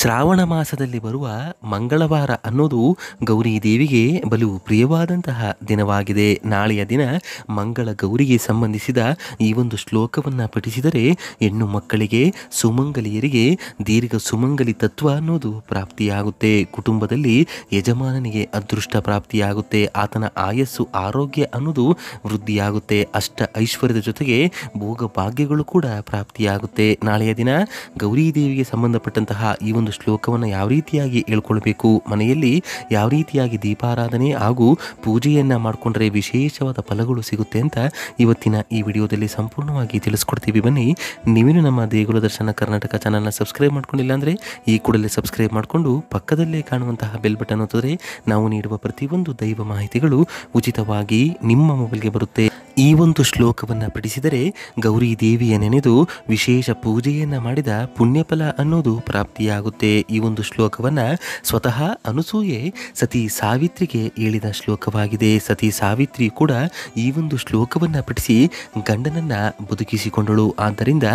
ಶ್ರಾವಣ ಮಾಸದಲ್ಲಿ ಬರುವ ಮಂಗಳವಾರ ಅನ್ನೋದು ಗೌರಿ ದೇವಿಗೆ ಬಲು ಪ್ರಿಯವಾದಂತಹ ದಿನವಾಗಿದೆ ನಾಳೆಯ ದಿನ ಮಂಗಳ ಗೌರಿಗೆ ಸಂಬಂಧಿಸಿದ ಈ ಒಂದು ಶ್ಲೋಕವನ್ನು ಪಠಿಸಿದರೆ ಹೆಣ್ಣು ಮಕ್ಕಳಿಗೆ ಸುಮಂಗಲಿಯರಿಗೆ ದೀರ್ಘ ಸುಮಂಗಲಿ ತತ್ವ ಅನ್ನೋದು ಪ್ರಾಪ್ತಿಯಾಗುತ್ತೆ ಕುಟುಂಬದಲ್ಲಿ ಯಜಮಾನನಿಗೆ ಅದೃಷ್ಟ ಪ್ರಾಪ್ತಿಯಾಗುತ್ತೆ ಆತನ ಆಯಸ್ಸು ಆರೋಗ್ಯ ಅನ್ನೋದು ವೃದ್ಧಿಯಾಗುತ್ತೆ ಅಷ್ಟ ಐಶ್ವರ್ಯದ ಜೊತೆಗೆ ಭೋಗ ಭಾಗ್ಯಗಳು ಕೂಡ ಪ್ರಾಪ್ತಿಯಾಗುತ್ತೆ ನಾಳೆಯ ದಿನ ಗೌರಿ ದೇವಿಗೆ ಸಂಬಂಧಪಟ್ಟಂತಹ ಈ ಒಂದು ಒಂದು ಶ್ಲೋಕವನ್ನು ಯಾವ ರೀತಿಯಾಗಿ ಹೇಳ್ಕೊಳ್ಬೇಕು ಮನೆಯಲ್ಲಿ ಯಾವ ರೀತಿಯಾಗಿ ದೀಪಾರಾಧನೆ ಹಾಗೂ ಪೂಜೆಯನ್ನು ಮಾಡಿಕೊಂಡ್ರೆ ವಿಶೇಷವಾದ ಫಲಗಳು ಸಿಗುತ್ತೆ ಅಂತ ಇವತ್ತಿನ ಈ ವಿಡಿಯೋದಲ್ಲಿ ಸಂಪೂರ್ಣವಾಗಿ ತಿಳಿಸ್ಕೊಡ್ತೀವಿ ಬನ್ನಿ ನೀವೇನು ನಮ್ಮ ದೇಗುಲ ದರ್ಶನ ಕರ್ನಾಟಕ ಚಾನಲ್ನ ಸಬ್ಸ್ಕ್ರೈಬ್ ಮಾಡ್ಕೊಂಡಿಲ್ಲ ಅಂದರೆ ಈ ಕೂಡಲೇ ಸಬ್ಸ್ಕ್ರೈಬ್ ಮಾಡಿಕೊಂಡು ಪಕ್ಕದಲ್ಲೇ ಕಾಣುವಂತಹ ಬೆಲ್ ಬಟನ್ ಒತ್ತಿದ್ರೆ ನಾವು ನೀಡುವ ಪ್ರತಿಯೊಂದು ದೈವ ಮಾಹಿತಿಗಳು ಉಚಿತವಾಗಿ ನಿಮ್ಮ ಮೊಬೈಲ್ಗೆ ಬರುತ್ತೆ ಈ ಒಂದು ಶ್ಲೋಕವನ್ನು ಪಠಿಸಿದರೆ ಗೌರಿ ದೇವಿಯ ನೆನೆದು ವಿಶೇಷ ಪೂಜೆಯನ್ನು ಮಾಡಿದ ಪುಣ್ಯಫಲ ಅನ್ನೋದು ಪ್ರಾಪ್ತಿಯಾಗುತ್ತೆ ಈ ಒಂದು ಶ್ಲೋಕವನ್ನು ಸ್ವತಃ ಅನುಸೂಯೆ ಸತಿ ಸಾವಿತ್ರಿಗೆ ಹೇಳಿದ ಶ್ಲೋಕವಾಗಿದೆ ಸತಿ ಸಾವಿತ್ರಿ ಕೂಡ ಈ ಒಂದು ಶ್ಲೋಕವನ್ನು ಪಠಿಸಿ ಗಂಡನನ್ನು ಬದುಕಿಸಿಕೊಂಡಳು ಆದ್ದರಿಂದ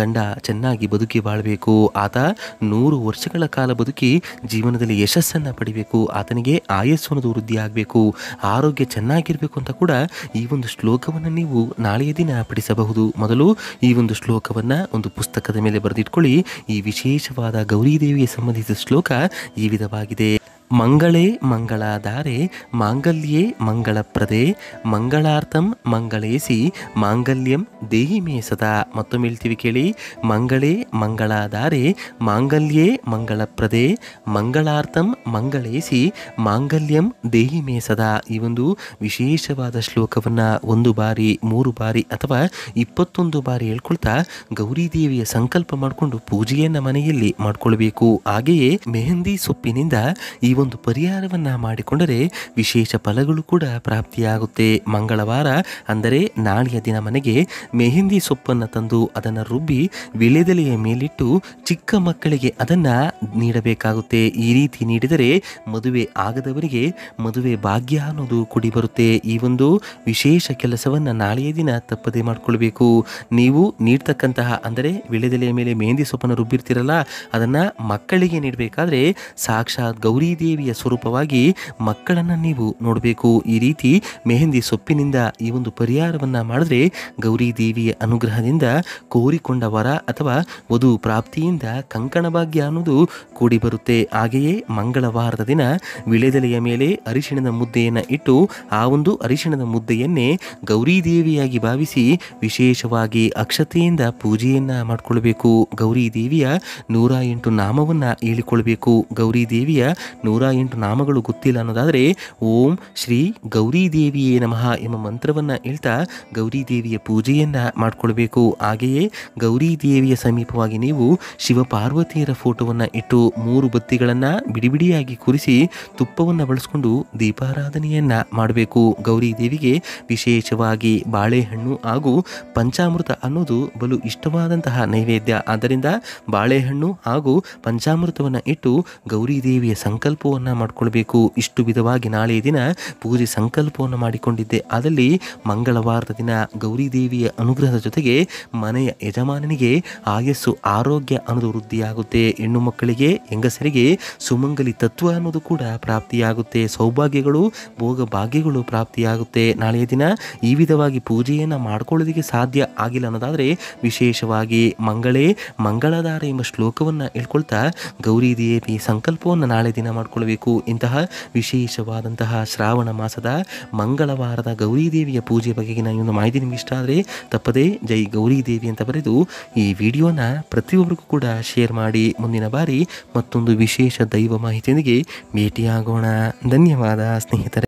ಗಂಡ ಚೆನ್ನಾಗಿ ಬದುಕಿ ಬಾಳಬೇಕು ಆತ ನೂರು ವರ್ಷಗಳ ಕಾಲ ಬದುಕಿ ಜೀವನದಲ್ಲಿ ಯಶಸ್ಸನ್ನು ಪಡಿಬೇಕು ಆತನಿಗೆ ಆಯಸ್ಸು ಅನ್ನೋದು ವೃದ್ಧಿಯಾಗಬೇಕು ಆರೋಗ್ಯ ಚೆನ್ನಾಗಿರಬೇಕು ಅಂತ ಕೂಡ ಈ ಒಂದು ಶ್ಲೋಕ ಶ್ಲೋಕವನ್ನು ನೀವು ನಾಳೆಯ ದಿನ ಪಡಿಸಬಹುದು ಮೊದಲು ಈ ಒಂದು ಶ್ಲೋಕವನ್ನು ಒಂದು ಪುಸ್ತಕದ ಮೇಲೆ ಬರೆದಿಟ್ಕೊಳ್ಳಿ ಈ ವಿಶೇಷವಾದ ಗೌರಿ ಸಂಬಂಧಿಸಿದ ಶ್ಲೋಕ ಈ ವಿಧವಾಗಿದೆ ಮಂಗಳೇ ಮಂಗಳಾಧಾರೆ ಮಾಂಗಲ್ಯೇ ಮಂಗಳಪ್ರದೆ ಮಂಗಳಾರ್ಥಂ ಮಂಗಳೇಸಿ ಮಾಂಗಲ್ಯಂ ದೇಹಿ ಮೇ ಸದಾ ಮತ್ತೊಮ್ಮೆ ಹೇಳ್ತೀವಿ ಕೇಳಿ ಮಂಗಳೇ ಮಂಗಳಾಧಾರೆ ಮಾಂಗಲ್ಯೇ ಮಂಗಳಪ್ರದೆ ಮಂಗಳಾರ್ಥಂ ಮಂಗಳೇಸಿ ಮಾಂಗಲ್ಯಂ ದೇಹಿ ಮೇ ಸದಾ ಈ ಒಂದು ವಿಶೇಷವಾದ ಶ್ಲೋಕವನ್ನು ಒಂದು ಬಾರಿ ಮೂರು ಬಾರಿ ಅಥವಾ ಇಪ್ಪತ್ತೊಂದು ಬಾರಿ ಹೇಳ್ಕೊಳ್ತಾ ದೇವಿಯ ಸಂಕಲ್ಪ ಮಾಡಿಕೊಂಡು ಪೂಜೆಯನ್ನು ಮನೆಯಲ್ಲಿ ಮಾಡಿಕೊಳ್ಬೇಕು ಹಾಗೆಯೇ ಮೆಹಂದಿ ಸೊಪ್ಪಿನಿಂದ ಈ ಒಂದು ಪರಿಹಾರವನ್ನ ಮಾಡಿಕೊಂಡರೆ ವಿಶೇಷ ಫಲಗಳು ಕೂಡ ಪ್ರಾಪ್ತಿಯಾಗುತ್ತೆ ಮಂಗಳವಾರ ಅಂದರೆ ನಾಳೆಯ ದಿನ ಮನೆಗೆ ಮೆಹಂದಿ ಸೊಪ್ಪನ್ನು ತಂದು ಅದನ್ನು ರುಬ್ಬಿ ವಿಳೆದೆಲೆಯ ಮೇಲಿಟ್ಟು ಚಿಕ್ಕ ಮಕ್ಕಳಿಗೆ ಅದನ್ನು ನೀಡಬೇಕಾಗುತ್ತೆ ಈ ರೀತಿ ನೀಡಿದರೆ ಮದುವೆ ಆಗದವರಿಗೆ ಮದುವೆ ಭಾಗ್ಯ ಅನ್ನೋದು ಕೂಡಿ ಬರುತ್ತೆ ಈ ಒಂದು ವಿಶೇಷ ಕೆಲಸವನ್ನು ನಾಳೆಯ ದಿನ ತಪ್ಪದೆ ಮಾಡಿಕೊಳ್ಬೇಕು ನೀವು ನೀಡ್ತಕ್ಕಂತಹ ಅಂದರೆ ವಿಳೆದೆಲೆಯ ಮೇಲೆ ಮೆಹಂದಿ ಸೊಪ್ಪನ್ನು ರುಬ್ಬಿರ್ತೀರಲ್ಲ ಅದನ್ನು ಮಕ್ಕಳಿಗೆ ನೀಡಬೇಕಾದ್ರೆ ಸಾಕ್ಷಾತ್ ಗೌರಿ ದೇವಿಯ ಸ್ವರೂಪವಾಗಿ ಮಕ್ಕಳನ್ನು ನೀವು ನೋಡಬೇಕು ಈ ರೀತಿ ಮೆಹಂದಿ ಸೊಪ್ಪಿನಿಂದ ಈ ಒಂದು ಪರಿಹಾರವನ್ನು ಮಾಡಿದ್ರೆ ಗೌರಿ ದೇವಿಯ ಅನುಗ್ರಹದಿಂದ ಕೋರಿಕೊಂಡ ವರ ಅಥವಾ ವಧು ಪ್ರಾಪ್ತಿಯಿಂದ ಕಂಕಣ ಭಾಗ್ಯ ಅನ್ನೋದು ಕೂಡಿ ಬರುತ್ತೆ ಹಾಗೆಯೇ ಮಂಗಳವಾರದ ದಿನ ವಿಳೆದೆಲೆಯ ಮೇಲೆ ಅರಿಶಿಣದ ಮುದ್ದೆಯನ್ನು ಇಟ್ಟು ಆ ಒಂದು ಅರಿಶಿಣದ ಮುದ್ದೆಯನ್ನೇ ಗೌರಿ ದೇವಿಯಾಗಿ ಭಾವಿಸಿ ವಿಶೇಷವಾಗಿ ಅಕ್ಷತೆಯಿಂದ ಪೂಜೆಯನ್ನ ಮಾಡಿಕೊಳ್ಬೇಕು ಗೌರಿ ದೇವಿಯ ನೂರ ಎಂಟು ನಾಮವನ್ನು ಹೇಳಿಕೊಳ್ಬೇಕು ಗೌರಿ ದೇವಿಯ ನೂರ ನೂರ ಎಂಟು ನಾಮಗಳು ಗೊತ್ತಿಲ್ಲ ಅನ್ನೋದಾದರೆ ಓಂ ಶ್ರೀ ಗೌರಿ ದೇವಿಯೇ ನಮಃ ಎಂಬ ಮಂತ್ರವನ್ನು ಹೇಳ್ತಾ ಗೌರಿ ದೇವಿಯ ಪೂಜೆಯನ್ನು ಮಾಡಿಕೊಳ್ಬೇಕು ಹಾಗೆಯೇ ಗೌರಿ ದೇವಿಯ ಸಮೀಪವಾಗಿ ನೀವು ಶಿವಪಾರ್ವತಿಯರ ಫೋಟೋವನ್ನು ಇಟ್ಟು ಮೂರು ಬತ್ತಿಗಳನ್ನು ಬಿಡಿಬಿಡಿಯಾಗಿ ಕುರಿಸಿ ತುಪ್ಪವನ್ನು ಬಳಸಿಕೊಂಡು ದೀಪಾರಾಧನೆಯನ್ನು ಮಾಡಬೇಕು ಗೌರಿ ದೇವಿಗೆ ವಿಶೇಷವಾಗಿ ಬಾಳೆಹಣ್ಣು ಹಾಗೂ ಪಂಚಾಮೃತ ಅನ್ನೋದು ಬಲು ಇಷ್ಟವಾದಂತಹ ನೈವೇದ್ಯ ಆದ್ದರಿಂದ ಬಾಳೆಹಣ್ಣು ಹಾಗೂ ಪಂಚಾಮೃತವನ್ನು ಇಟ್ಟು ಗೌರಿ ದೇವಿಯ ಸಂಕಲ್ಪ ಸಂಕಲ್ಪವನ್ನು ಮಾಡಿಕೊಳ್ಬೇಕು ಇಷ್ಟು ವಿಧವಾಗಿ ನಾಳೆಯ ದಿನ ಪೂಜೆ ಸಂಕಲ್ಪವನ್ನು ಮಾಡಿಕೊಂಡಿದ್ದೆ ಅದರಲ್ಲಿ ಮಂಗಳವಾರದ ದಿನ ಗೌರಿ ದೇವಿಯ ಅನುಗ್ರಹದ ಜೊತೆಗೆ ಮನೆಯ ಯಜಮಾನನಿಗೆ ಆಯಸ್ಸು ಆರೋಗ್ಯ ಅನ್ನೋದು ವೃದ್ಧಿಯಾಗುತ್ತೆ ಹೆಣ್ಣು ಮಕ್ಕಳಿಗೆ ಹೆಂಗಸರಿಗೆ ಸುಮಂಗಲಿ ತತ್ವ ಅನ್ನೋದು ಕೂಡ ಪ್ರಾಪ್ತಿಯಾಗುತ್ತೆ ಸೌಭಾಗ್ಯಗಳು ಭೋಗ ಭಾಗ್ಯಗಳು ಪ್ರಾಪ್ತಿಯಾಗುತ್ತೆ ನಾಳೆಯ ದಿನ ಈ ವಿಧವಾಗಿ ಪೂಜೆಯನ್ನು ಮಾಡ್ಕೊಳ್ಳೋದಕ್ಕೆ ಸಾಧ್ಯ ಆಗಿಲ್ಲ ಅನ್ನೋದಾದರೆ ವಿಶೇಷವಾಗಿ ಮಂಗಳೇ ಮಂಗಳಧಾರ ಎಂಬ ಶ್ಲೋಕವನ್ನು ಹೇಳ್ಕೊಳ್ತಾ ಗೌರಿ ದೇವಿ ಸಂಕಲ್ಪವನ್ನು ನಾಳೆ ದಿನ ಮಾಡ್ಕೊಳ್ಳಿ ಮಾಡಿಕೊಳ್ಳಬೇಕು ಇಂತಹ ವಿಶೇಷವಾದಂತಹ ಶ್ರಾವಣ ಮಾಸದ ಮಂಗಳವಾರದ ಗೌರಿದೇವಿಯ ಪೂಜೆ ಬಗೆಗಿನ ಈ ಒಂದು ಮಾಹಿತಿ ನಿಮಗೆ ಇಷ್ಟ ಆದರೆ ತಪ್ಪದೇ ಜೈ ದೇವಿ ಅಂತ ಬರೆದು ಈ ವಿಡಿಯೋನ ಪ್ರತಿಯೊಬ್ಬರಿಗೂ ಕೂಡ ಶೇರ್ ಮಾಡಿ ಮುಂದಿನ ಬಾರಿ ಮತ್ತೊಂದು ವಿಶೇಷ ದೈವ ಮಾಹಿತಿಯೊಂದಿಗೆ ಭೇಟಿಯಾಗೋಣ ಧನ್ಯವಾದ ಸ್ನೇಹಿತರೆ